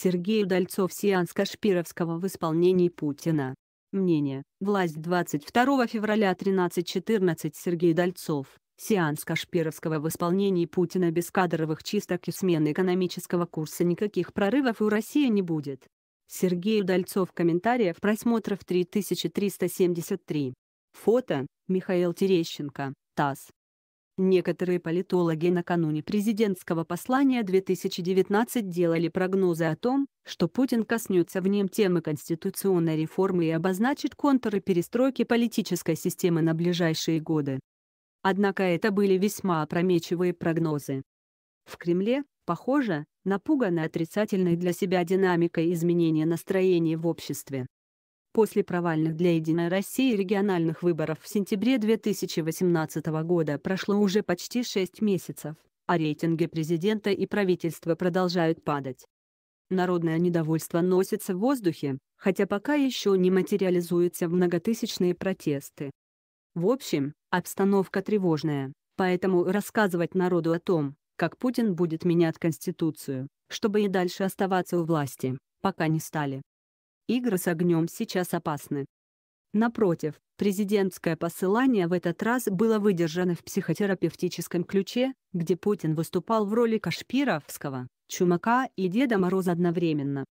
Сергей Удальцов сеанс Кашпировского в исполнении Путина. Мнение. Власть 22 февраля 13.14 Сергей Дальцов. Сеанс Кашпировского в исполнении Путина без кадровых чисток и смены экономического курса никаких прорывов у России не будет. Сергей Удальцов комментариев просмотров 3373. Фото, Михаил Терещенко, ТАСС. Некоторые политологи накануне президентского послания 2019 делали прогнозы о том, что Путин коснется в нем темы конституционной реформы и обозначит контуры перестройки политической системы на ближайшие годы. Однако это были весьма опрометчивые прогнозы. В Кремле, похоже, напуганы отрицательной для себя динамикой изменения настроений в обществе. После провальных для «Единой России» региональных выборов в сентябре 2018 года прошло уже почти 6 месяцев, а рейтинги президента и правительства продолжают падать. Народное недовольство носится в воздухе, хотя пока еще не материализуется в многотысячные протесты. В общем, обстановка тревожная, поэтому рассказывать народу о том, как Путин будет менять Конституцию, чтобы и дальше оставаться у власти, пока не стали игры с огнем сейчас опасны. Напротив, президентское посылание в этот раз было выдержано в психотерапевтическом ключе, где Путин выступал в роли Кашпировского, Чумака и Деда Мороза одновременно.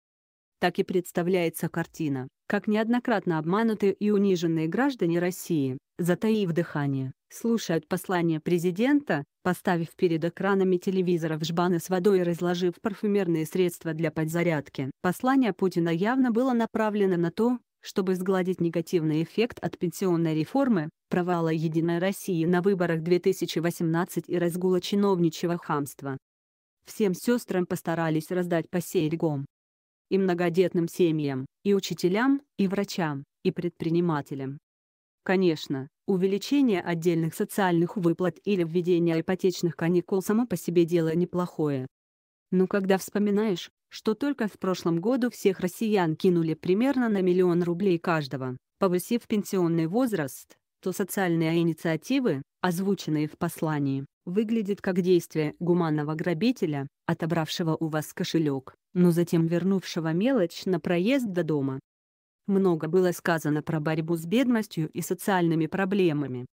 Так и представляется картина, как неоднократно обманутые и униженные граждане России затаив дыхание, слушают послание президента, поставив перед экранами телевизоров жбаны с водой и разложив парфюмерные средства для подзарядки. Послание Путина явно было направлено на то, чтобы сгладить негативный эффект от пенсионной реформы, провала «Единой России» на выборах 2018 и разгула чиновничьего хамства. Всем сестрам постарались раздать по серьгам. И многодетным семьям, и учителям, и врачам, и предпринимателям, Конечно, увеличение отдельных социальных выплат или введение ипотечных каникул само по себе дело неплохое. Но когда вспоминаешь, что только в прошлом году всех россиян кинули примерно на миллион рублей каждого, повысив пенсионный возраст, то социальные инициативы, озвученные в послании, выглядят как действие гуманного грабителя, отобравшего у вас кошелек, но затем вернувшего мелочь на проезд до дома. Много было сказано про борьбу с бедностью и социальными проблемами.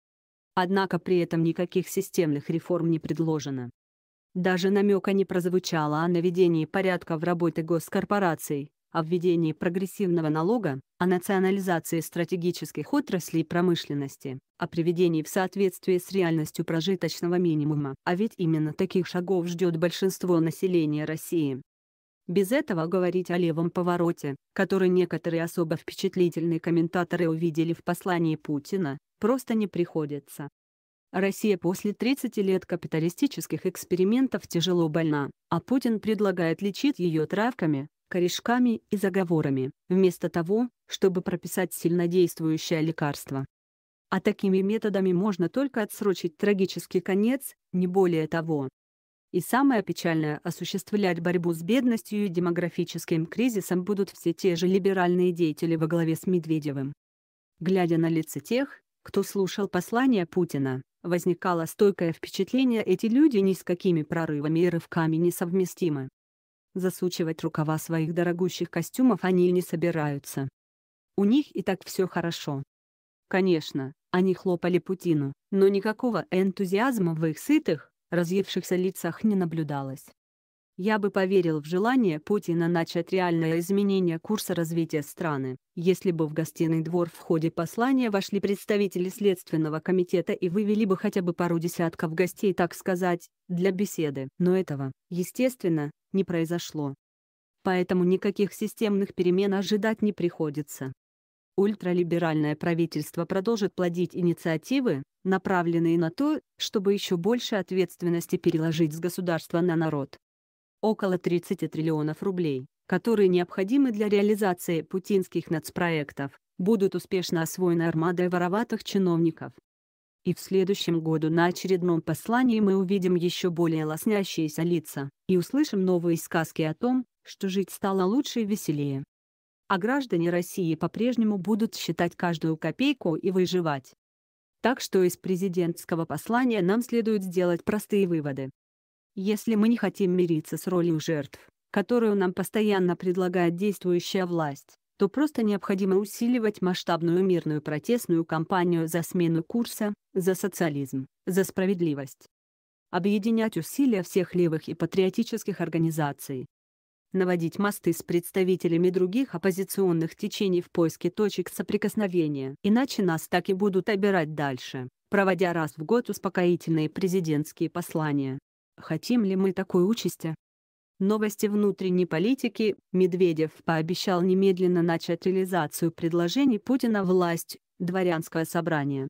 Однако при этом никаких системных реформ не предложено. Даже намека не прозвучало о наведении порядка в работе госкорпораций, о введении прогрессивного налога, о национализации стратегических отраслей промышленности, о приведении в соответствие с реальностью прожиточного минимума. А ведь именно таких шагов ждет большинство населения России. Без этого говорить о левом повороте, который некоторые особо впечатлительные комментаторы увидели в послании Путина, просто не приходится. Россия после 30 лет капиталистических экспериментов тяжело больна, а Путин предлагает лечить ее травками, корешками и заговорами, вместо того, чтобы прописать сильнодействующее лекарство. А такими методами можно только отсрочить трагический конец, не более того. И самое печальное, осуществлять борьбу с бедностью и демографическим кризисом будут все те же либеральные деятели во главе с Медведевым. Глядя на лица тех, кто слушал послание Путина, возникало стойкое впечатление, эти люди ни с какими прорывами и рывками не совместимы. Засучивать рукава своих дорогущих костюмов они не собираются. У них и так все хорошо. Конечно, они хлопали Путину, но никакого энтузиазма в их сытых, разъевшихся лицах не наблюдалось. Я бы поверил в желание Путина начать реальное изменение курса развития страны, если бы в гостиный двор в ходе послания вошли представители Следственного комитета и вывели бы хотя бы пару десятков гостей, так сказать, для беседы. Но этого, естественно, не произошло. Поэтому никаких системных перемен ожидать не приходится. Ультралиберальное правительство продолжит плодить инициативы, направленные на то, чтобы еще больше ответственности переложить с государства на народ. Около 30 триллионов рублей, которые необходимы для реализации путинских нацпроектов, будут успешно освоены армадой вороватых чиновников. И в следующем году на очередном послании мы увидим еще более лоснящиеся лица, и услышим новые сказки о том, что жить стало лучше и веселее. А граждане России по-прежнему будут считать каждую копейку и выживать. Так что из президентского послания нам следует сделать простые выводы. Если мы не хотим мириться с ролью жертв, которую нам постоянно предлагает действующая власть, то просто необходимо усиливать масштабную мирную протестную кампанию за смену курса, за социализм, за справедливость. Объединять усилия всех левых и патриотических организаций, наводить мосты с представителями других оппозиционных течений в поиске точек соприкосновения. Иначе нас так и будут обирать дальше, проводя раз в год успокоительные президентские послания. Хотим ли мы такой участи? Новости внутренней политики. Медведев пообещал немедленно начать реализацию предложений Путина власть, дворянское собрание.